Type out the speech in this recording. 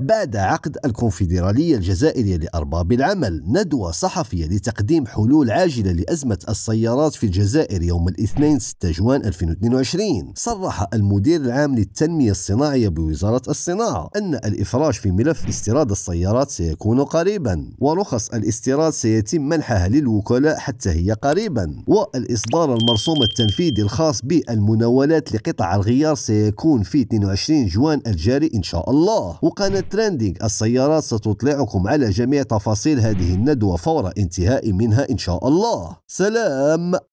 بعد عقد الكونفدرالية الجزائرية لأرباب العمل ندوة صحفية لتقديم حلول عاجلة لأزمة السيارات في الجزائر يوم الاثنين 6 جوان 2022 صرح المدير العام للتنمية الصناعية بوزارة الصناعة أن الإفراج في ملف استيراد السيارات سيكون قريبا ورخص الاستيراد سيتم منحها للوكلاء حتى هي قريبا والإصدار المرسوم التنفيذي الخاص بالمناولات لقطع الغيار سيكون في 22 جوان الجاري إن شاء الله وقناة تريندينغ السيارات ستطلعكم على جميع تفاصيل هذه الندوة فور انتهاء منها إن شاء الله سلام